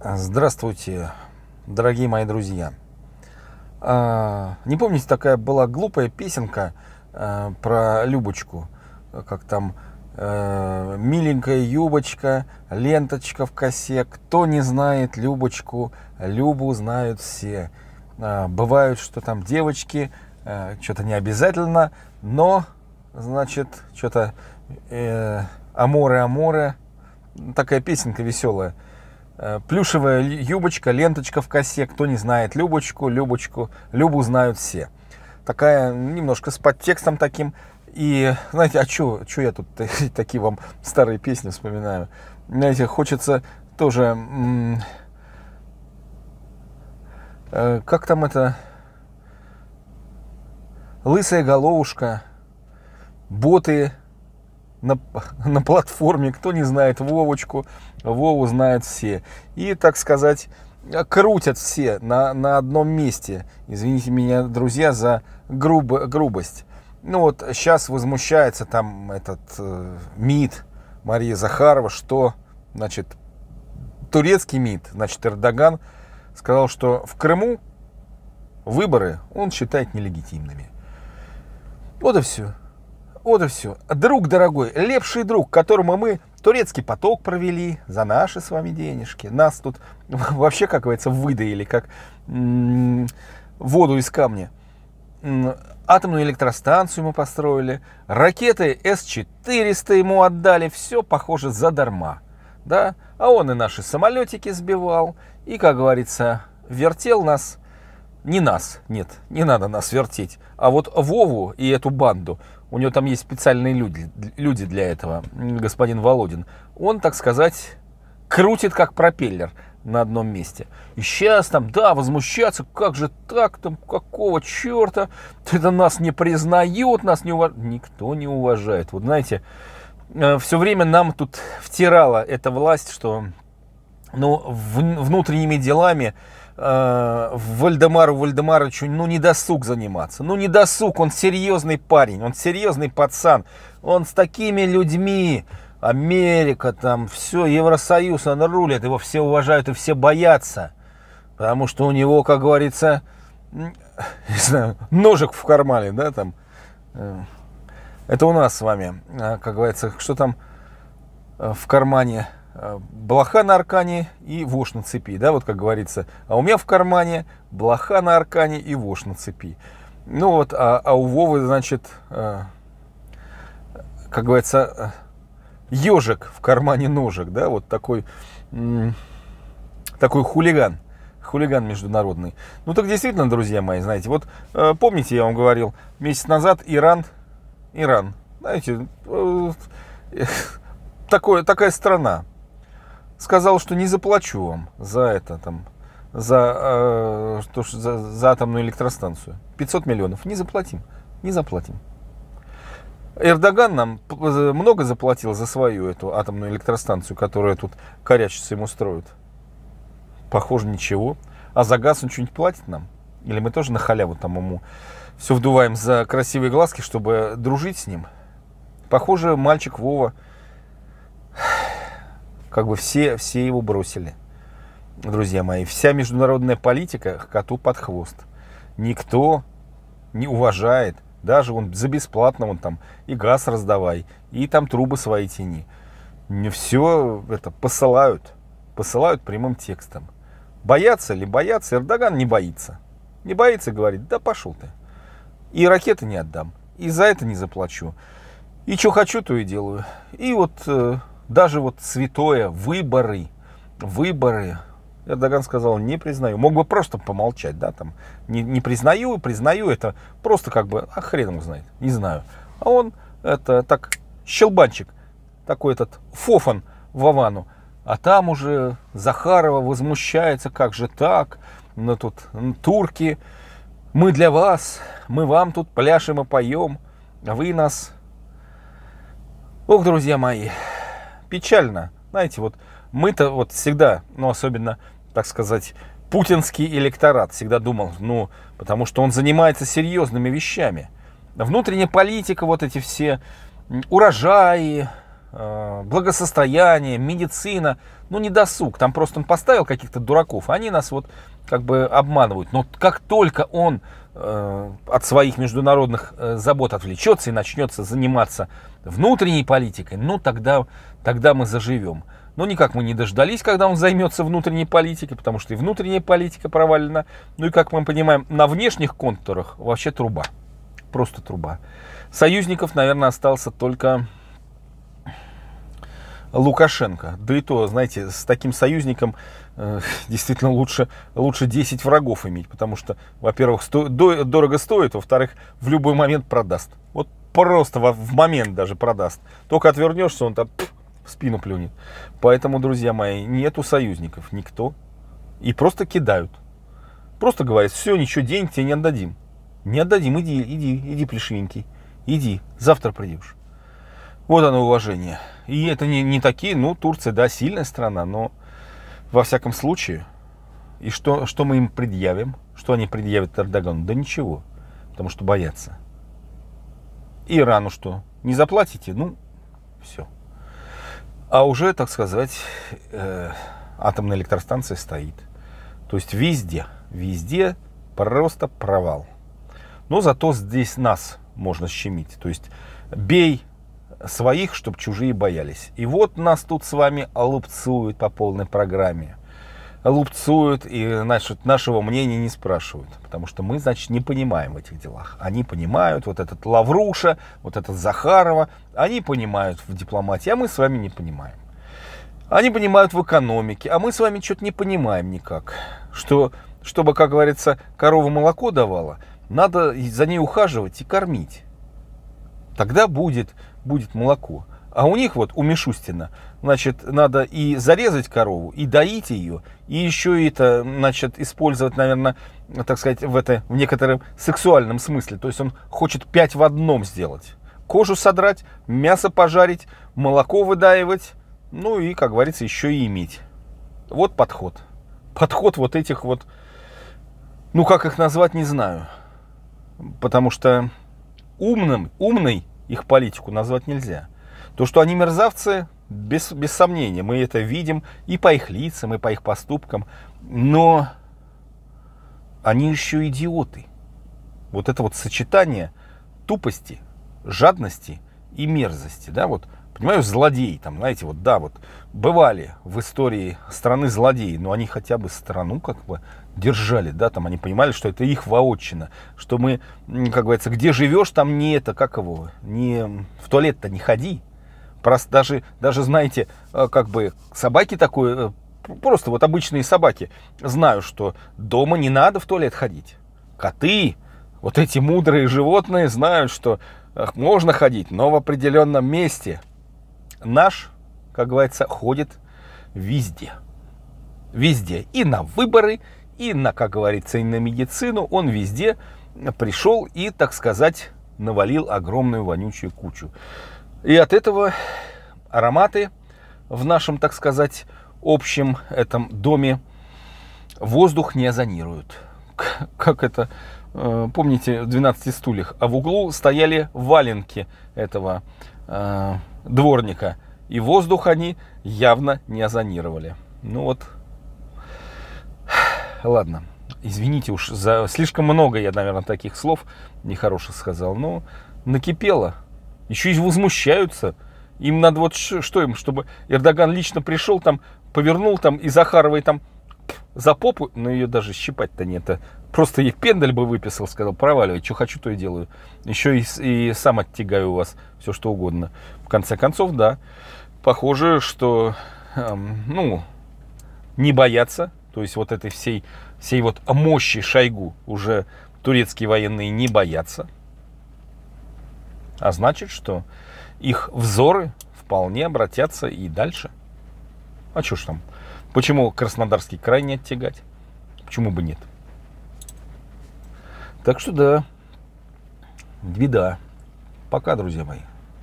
Здравствуйте, дорогие мои друзья. А, не помните, такая была глупая песенка э, про Любочку, как там э, миленькая юбочка, ленточка в косе, кто не знает Любочку, Любу знают все. А, бывают, что там девочки, э, что-то не обязательно, но, значит, что-то э, аморы-аморы, такая песенка веселая – Э, плюшевая юбочка, ленточка в косе. Кто не знает Любочку, Любочку, Любу знают все. Такая немножко с подтекстом таким. И знаете, а что я тут такие вам старые песни вспоминаю? Знаете, хочется тоже... Э, как там это? Лысая головушка, боты, на, на платформе, кто не знает Вовочку, Вову знают все. И, так сказать, крутят все на, на одном месте. Извините меня, друзья, за грубо, грубость. Ну вот сейчас возмущается там этот э, МИД Мария Захарова, что, значит, турецкий МИД, значит, Эрдоган сказал, что в Крыму выборы он считает нелегитимными. Вот и все. Вот и все. Друг дорогой, лепший друг, которому мы турецкий поток провели за наши с вами денежки. Нас тут вообще, как говорится, выдаили, как воду из камня. Атомную электростанцию ему построили, ракеты С-400 ему отдали, все, похоже, задарма. Да? А он и наши самолетики сбивал, и, как говорится, вертел нас, не нас, нет, не надо нас вертеть, а вот Вову и эту банду – у него там есть специальные люди, люди для этого, господин Володин, он, так сказать, крутит как пропеллер на одном месте. И сейчас там, да, возмущаться, как же так, там, какого черта, это нас не признают, нас не уважают. Никто не уважает. Вот знаете, э, все время нам тут втирала эта власть, что ну, внутренними делами э, Вальдемару Вальдемаровичу, ну, не досуг заниматься. Ну, не досуг, он серьезный парень, он серьезный пацан. Он с такими людьми, Америка, там, все, Евросоюз, он рулит, его все уважают и все боятся. Потому что у него, как говорится, не знаю, ножик в кармане, да, там. Э, это у нас с вами, э, как говорится, что там э, в кармане Э, блоха на аркане и вошь на цепи, да, вот как говорится. А у меня в кармане блоха на аркане и вошь на цепи. Ну вот, а, а у Вовы, значит, э, как говорится, э, ежик в кармане ножек, да, вот такой, такой хулиган, хулиган международный. Ну так действительно, друзья мои, знаете, вот помните, я вам говорил, месяц назад Иран, Иран, знаете, такое, такая страна, сказал, что не заплачу вам за это, там, за, э, что, за, за атомную электростанцию. 500 миллионов. Не заплатим. Не заплатим. Эрдоган нам э, много заплатил за свою эту атомную электростанцию, которая тут корячится ему строит. Похоже, ничего. А за газ он что-нибудь платит нам? Или мы тоже на халяву там ему все вдуваем за красивые глазки, чтобы дружить с ним? Похоже, мальчик Вова – как бы все, все его бросили, друзья мои. Вся международная политика к коту под хвост. Никто не уважает. Даже он за бесплатно, он там и газ раздавай, и там трубы свои тяни. Все это посылают, посылают прямым текстом. Боятся ли боятся? Эрдоган не боится. Не боится, говорит, да пошел ты. И ракеты не отдам, и за это не заплачу. И что хочу, то и делаю. И вот э, даже вот святое выборы, выборы, Эрдоган сказал, не признаю. Мог бы просто помолчать, да, там, не, не признаю, признаю, это просто как бы, а хрен его знает, не знаю. А он, это так, щелбанчик, такой этот фофан вовану. А там уже Захарова возмущается, как же так, ну тут турки, мы для вас, мы вам тут пляшем и поем, а вы нас... Ох, друзья мои, печально. Знаете, вот мы-то вот всегда, ну особенно, так сказать, путинский электорат всегда думал, ну, потому что он занимается серьезными вещами. Внутренняя политика, вот эти все урожаи, э, благосостояние, медицина, ну не досуг, там просто он поставил каких-то дураков, они нас вот как бы обманывают. Но как только он Э, от своих международных э, забот отвлечется и начнется заниматься внутренней политикой, ну тогда, тогда мы заживем. Но ну, никак мы не дождались, когда он займется внутренней политикой, потому что и внутренняя политика провалена. Ну и, как мы понимаем, на внешних контурах вообще труба. Просто труба. Союзников, наверное, остался только Лукашенко. Да и то, знаете, с таким союзником э, действительно лучше, лучше 10 врагов иметь, потому что, во-первых, сто, до, дорого стоит, во-вторых, в любой момент продаст. Вот просто в, в момент даже продаст. Только отвернешься, он там в спину плюнет. Поэтому, друзья мои, нету союзников, никто. И просто кидают. Просто говорят, все, ничего, денег тебе не отдадим. Не отдадим, иди, иди, иди, плешивенький. Иди, завтра придешь. Вот оно уважение. И это не, не такие, ну, Турция, да, сильная страна, но во всяком случае, и что, что мы им предъявим? Что они предъявят Эрдогану? Да ничего, потому что боятся. Ирану что? Не заплатите? Ну, все. А уже, так сказать, э, атомная электростанция стоит. То есть везде, везде просто провал. Но зато здесь нас можно щемить. То есть бей своих, чтобы чужие боялись. И вот нас тут с вами лупцуют по полной программе. Лупцуют и значит, нашего мнения не спрашивают. Потому что мы, значит, не понимаем в этих делах. Они понимают, вот этот Лавруша, вот этот Захарова, они понимают в дипломатии, а мы с вами не понимаем. Они понимают в экономике, а мы с вами что-то не понимаем никак. Что, чтобы, как говорится, корова молоко давала, надо за ней ухаживать и кормить. Тогда будет будет молоко. А у них вот, у Мишустина, значит, надо и зарезать корову, и доить ее, и еще это, значит, использовать, наверное, так сказать, в, это, в некотором сексуальном смысле. То есть он хочет пять в одном сделать. Кожу содрать, мясо пожарить, молоко выдаивать, ну и, как говорится, еще и иметь. Вот подход. Подход вот этих вот, ну как их назвать, не знаю. Потому что умным, умный их политику назвать нельзя. То, что они мерзавцы, без, без сомнения, мы это видим и по их лицам, и по их поступкам, но они еще идиоты. Вот это вот сочетание тупости, жадности и мерзости, да, вот – понимаю, злодей, там, знаете, вот да, вот бывали в истории страны злодеи, но они хотя бы страну как бы держали, да, там они понимали, что это их воочина, что мы, как говорится, где живешь, там не это, как его, не в туалет-то не ходи, просто даже, даже, знаете, э, как бы собаки такое, э, просто вот обычные собаки знают, что дома не надо в туалет ходить, коты, вот эти мудрые животные знают, что можно ходить, но в определенном месте, наш, как говорится, ходит везде. Везде. И на выборы, и на, как говорится, и на медицину. Он везде пришел и, так сказать, навалил огромную вонючую кучу. И от этого ароматы в нашем, так сказать, общем этом доме воздух не озонируют. Как это, э, помните, в 12 стульях, а в углу стояли валенки этого э, дворника. И воздух они явно не озонировали. Ну вот, ладно, извините уж, за слишком много я, наверное, таких слов нехороших сказал. Но ну, накипело. Еще и возмущаются. Им надо вот что им, чтобы Эрдоган лично пришел там, повернул там и Захаровой там за попу, но ее даже щипать-то не Просто ей пендель бы выписал, сказал, проваливай, что хочу, то и делаю. Еще и, и сам оттягаю у вас все, что угодно. В конце концов, да, похоже, что, эм, ну, не бояться, то есть вот этой всей, всей вот мощи Шойгу уже турецкие военные не боятся. А значит, что их взоры вполне обратятся и дальше. А что ж там? Почему Краснодарский край не оттягать? Почему бы нет? Так что да, вида. Пока, друзья мои.